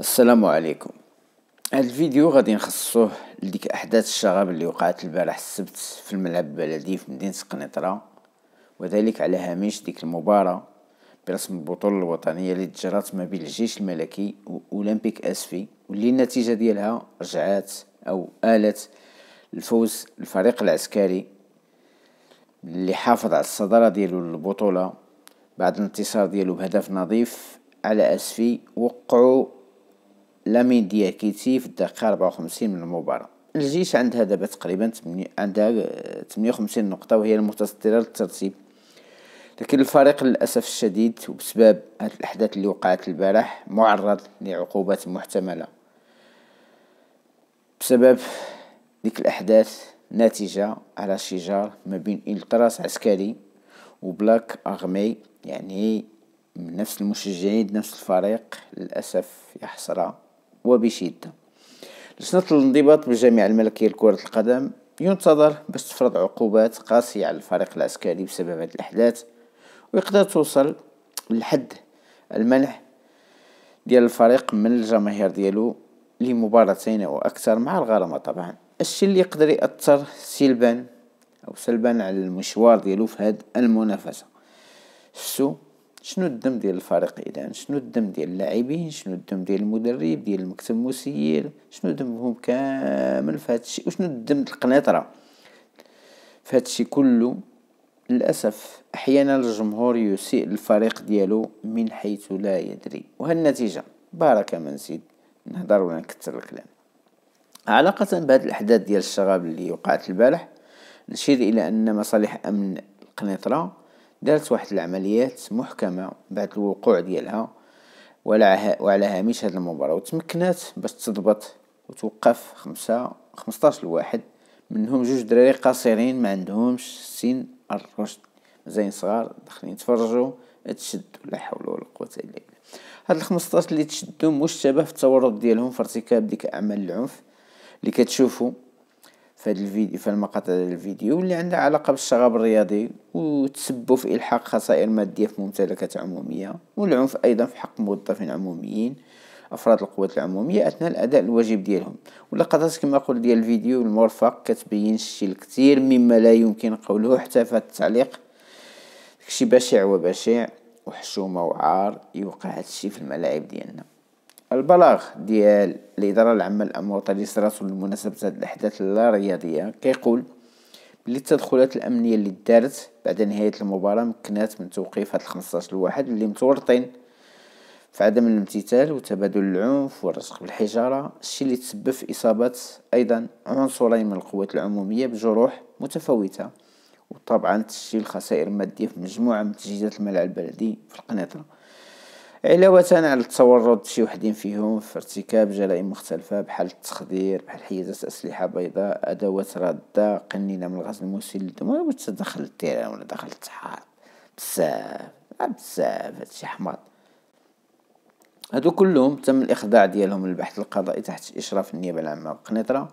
السلام عليكم هذا الفيديو غادي نخصصوه لديك احداث الشغب اللي وقعت البارح السبت في الملعب البلدي في مدينه قنيطره وذلك على هامش ديك المباراه برسم البطوله الوطنيه اللي تجرات ما بين الجيش الملكي واولمبيك اسفي واللي النتيجه ديالها رجعات او آلت الفوز الفريق العسكري اللي حافظ على الصداره ديالو للبطوله بعد الانتصار ديالو بهدف نظيف على اسفي وقعوا لامين دياكيتي في الدقيقة 54 من المباراة الجيش عندها دابا تقريبا عندها 58 نقطة وهي المتصدرة للترتيب لكن الفريق للأسف الشديد وبسبب هذه الأحداث اللي وقعت البارح معرض لعقوبات محتملة بسبب ديك الأحداث ناتجة على شجار ما بين إلتراس عسكري وبلاك أغمي يعني من نفس المشجعين نفس الفريق للأسف يا وبشدة لجنة الانضباط بالجامعة الملكية لكرة القدم ينتظر باش تفرض عقوبات قاسية على الفريق العسكري بسبب هذه الأحداث ويقدر توصل لحد المنع ديال الفريق من الجماهير ديالو لمباراتين أو أكثر مع الغرامة طبعا الشيء اللي يقدر يأثر سلبا أو سلبا على المشوار ديالو في هاد المنافسة شفتو شنو الدم ديال الفريق اذا شنو الدم ديال اللاعبين شنو الدم ديال المدرب ديال المكتب المسير شنو دمهم كامل في هذا الشيء وشنو الدم ديال القنيطره في هذا الشيء كله للاسف احيانا الجمهور يسيء الفريق ديالو من حيث لا يدري وهالنتيجه باركه من سيد نهضر ولا نكثر الكلام علاقة بهاد الأحداث ديال الشغب اللي وقعت البارح نشير إلى أن مصالح أمن القنيطرة دارت واحد العمليات محكمة بعد الوقوع ديالها وعلى هامش هاد المباراة وتمكنات باش تضبط وتوقف خمسة خمسطاش لواحد منهم جوج دراري قصيرين ما عندهمش سن الرشد زين صغار داخلين يتفرجوا تشدوا لا حول ولا قوة إلا بالله هاد الخمسطاش اللي تشدوا مشتبه في التورط ديالهم في ارتكاب ديك أعمال العنف اللي كتشوفوا في الفيديو في المقاطع ديال الفيديو اللي عندها علاقه بالشغب الرياضي وتسبب في الحاق خسائر ماديه في ممتلكات عموميه والعنف ايضا في حق موظفين عموميين افراد القوات العموميه اثناء الاداء الواجب ديالهم ولقطات كما قلت ديال الفيديو المرفق كتبين الشيء الكثير مما لا يمكن قوله حتى في التعليق داكشي بشع وبشع وحشومه وعار يوقع هادشي في الملاعب ديالنا البلاغ ديال الإدارة العامة للأمور التي صراتو بمناسبة هذه الأحداث اللا رياضية كيقول بلي التدخلات الأمنية اللي دارت بعد نهاية المباراة مكنات من توقيف هاد 15 الواحد اللي متورطين في عدم الامتثال وتبادل العنف والرزق بالحجارة الشي اللي تسبب في إصابة أيضا عنصرين من القوات العمومية بجروح متفاوتة وطبعا تسجيل خسائر مادية في مجموعة من تجهيزات الملعب البلدي في القنيطرة علاوة على التورط شي وحدين فيهم في ارتكاب جرائم مختلفة بحال التخدير بحال حيازة أسلحة بيضاء أدوات رادة قنينة من الغاز المسيل و وتدخل التيران ولا دخل التحار بزاف بزاف هادشي حمار هادو كلهم تم الإخضاع ديالهم للبحث القضائي تحت إشراف النيابة العامة بقنيطرة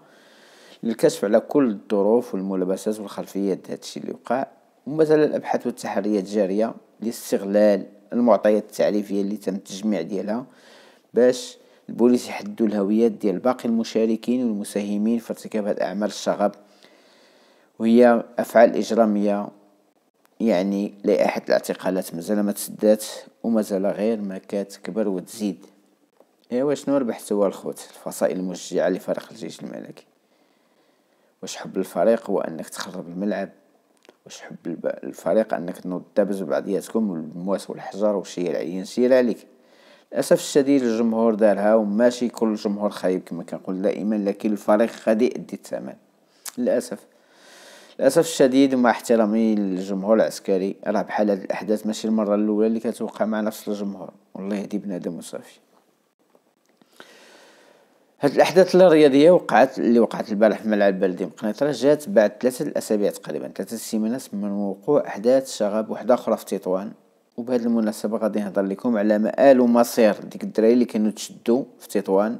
للكشف على كل الظروف والملابسات والخلفيات هادشي اللي وقع ومازال الأبحاث والتحريات جارية لاستغلال المعطيات التعريفية اللي تم التجميع ديالها باش البوليس يحددوا الهويات ديال باقي المشاركين والمساهمين في ارتكاب هاد أعمال الشغب وهي أفعال إجرامية يعني لائحة الاعتقالات مازال ما تسدات ومازال غير ما كتكبر وتزيد ايوا شنو ربحت هو الخوت الفصائل المشجعة لفريق الجيش الملكي واش حب الفريق هو انك تخرب الملعب واش حب الفريق انك تنوض تدابز بعضياتكم والمواس والحجر وشي العين سير عليك للاسف الشديد الجمهور دارها وماشي كل الجمهور خايب كما كنقول دائما لكن الفريق غادي يأدي الثمن للاسف للاسف الشديد مع احترامي للجمهور العسكري راه بحال هاد الاحداث ماشي المره الاولى اللي كتوقع مع نفس الجمهور والله يهدي بنادم وصافي هاد الاحداث الرياضيه وقعت اللي وقعت البارح في ملعب بلدي مقنيطره جات بعد ثلاثه الاسابيع تقريبا ثلاثه سيمانات من وقوع احداث شغب وحده اخرى في تطوان وبهذه المناسبه غادي نهضر لكم على مآل ومصير ديك الدراري اللي كانوا تشدوا في تطوان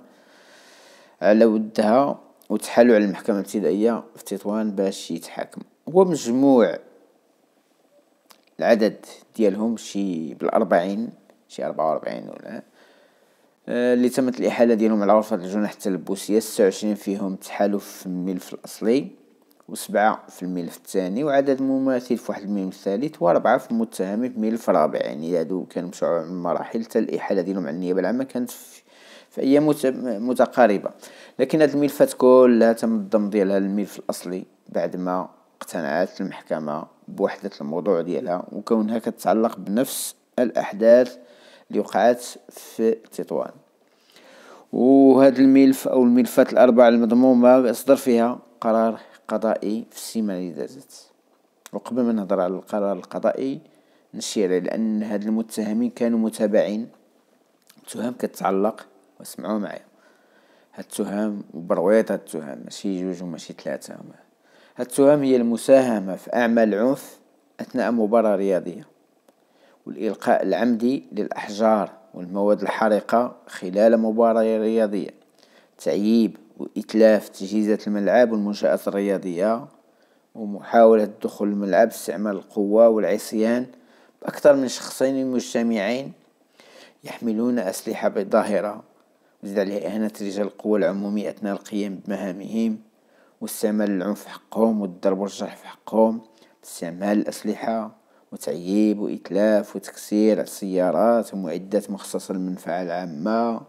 على ودها وتحالوا على المحكمه الابتدائيه في تطوان باش يتحاكم هو مجموع العدد ديالهم شي بالأربعين شي أربعة وأربعين ولا آه، اللي تمت الإحالة ديالهم على غرفة الجناح التلبسية ستة وعشرين فيهم تحالف في الملف الأصلي وسبعة في الملف الثاني وعدد مماثل في واحد الملف الثالث وربعة في المتهمين في الملف الرابع يعني هادو كانوا مشاو من مراحل حتى الإحالة ديالهم على النيابة العامة كانت في في أيام متقاربة لكن هاد الملفات كلها تم الضم ديالها للملف الأصلي بعد ما اقتنعت المحكمة بوحدة الموضوع ديالها وكونها كتتعلق بنفس الأحداث اللي وقعات في تطوان وهذا الملف أو الملفات الأربعة المضمومة أصدر فيها قرار قضائي في السيمانة اللي دازت وقبل ما نهضر على القرار القضائي نشير على أن هاد المتهمين كانوا متابعين تهم كتعلق واسمعوا معايا هاد التهم وبرويط هاد التهم ماشي جوج وماشي ثلاثة هاد التهم هي المساهمة في أعمال عنف أثناء مباراة رياضية والإلقاء العمدي للأحجار والمواد الحارقة خلال مباراة رياضية تعييب وإتلاف تجهيزات الملعب والمنشآت الرياضية ومحاولة دخول الملعب استعمال القوة والعصيان بأكثر من شخصين مجتمعين يحملون أسلحة بظاهرة زد عليه إهانة رجال القوة العمومي أثناء القيام بمهامهم واستعمال العنف في حقهم والضرب والجرح في حقهم استعمال الأسلحة وتعييب وإتلاف وتكسير على السيارات ومعدات مخصصة للمنفعة العامة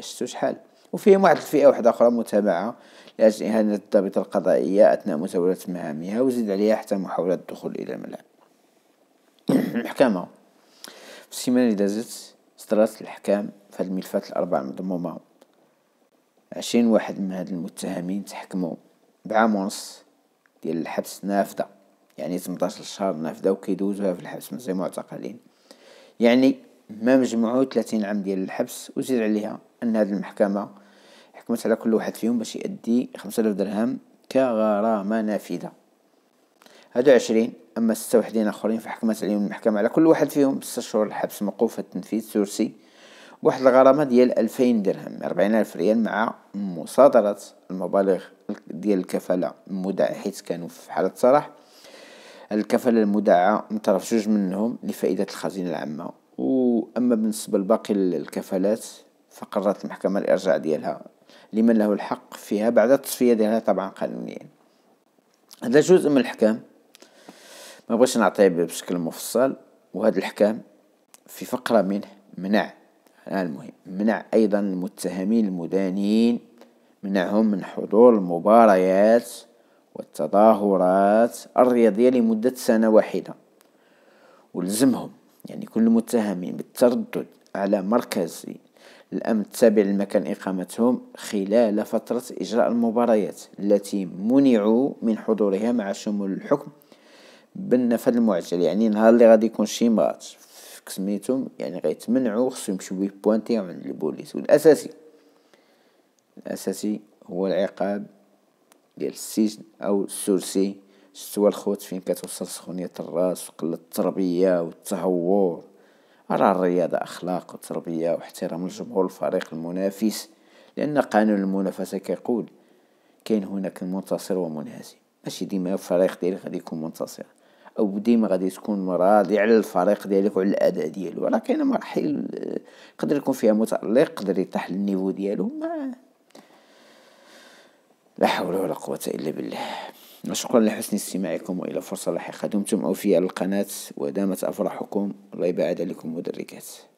شتو شحال وفيهم واحد الفئة واحدة أخرى متابعة لأجل إهانة الضابطة القضائية أثناء مزاولة مهامها وزيد عليها حتى محاولة الدخول إلى الملعب المحكمة في السيمانة اللي دازت صدرت الأحكام في هاد الملفات الأربعة المضمومة عشرين واحد من هاد المتهمين تحكموا بعام ونص ديال الحبس نافذة يعني 18 شهر نافذة وكيدوزوها في الحبس زي معتقلين يعني ما مجموعو 30 عام ديال الحبس وزيد عليها أن هذه المحكمة حكمت على كل واحد فيهم باش يأدي 5000 درهم كغرامة نافذة هادو عشرين أما ستة وحدين آخرين فحكمت عليهم المحكمة على كل واحد فيهم ستة شهور الحبس موقوف التنفيذ سورسي واحد الغرامة ديال ألفين درهم أربعين ألف ريال مع مصادرة المبالغ ديال الكفالة المدعي حيت كانوا في حالة صلاح الكفالة من طرف جوج منهم لفائدة الخزينة العامة وأما بالنسبة لباقي الكفالات فقررت المحكمة الإرجاع ديالها لمن له الحق فيها بعد التصفية ديالها طبعا قانونيا هذا جزء من الحكام ما بغيتش نعطيه بشكل مفصل وهذا الحكام في فقرة منه منع المهم منع أيضا المتهمين المدانين منعهم من حضور المباريات والتظاهرات الرياضية لمدة سنة واحدة ولزمهم يعني كل المتهمين بالتردد على مركز الأمن التابع لمكان إقامتهم خلال فترة إجراء المباريات التي منعوا من حضورها مع شمول الحكم بالنفذ المعجل يعني نهار اللي غادي يكون شي مات سميتهم يعني غيتمنعوا خصهم يمشيو بوانتي عند البوليس والأساسي الأساسي هو العقاب ديال السجن او السورسي استوى الخوت فين كتوصل سخونيه الراس وقله التربيه والتهور راه الرياضه اخلاق وتربيه واحترام الجمهور الفريق المنافس لان قانون المنافسه كيقول كاين هناك المنتصر ومنهزم ماشي ديما الفريق ديالك غادي يكون منتصر او ديما غادي تكون راضي على الفريق ديالك وعلى الاداء ديالو راه مراحل يقدر آه، يكون فيها متالق يقدر يطيح للنيفو ديالو ما لا حول ولا قوة إلا بالله شكرا لحسن استماعكم وإلى فرصة لاحقة دمتم في القناة ودامت أفراحكم الله يبعد عليكم مدركات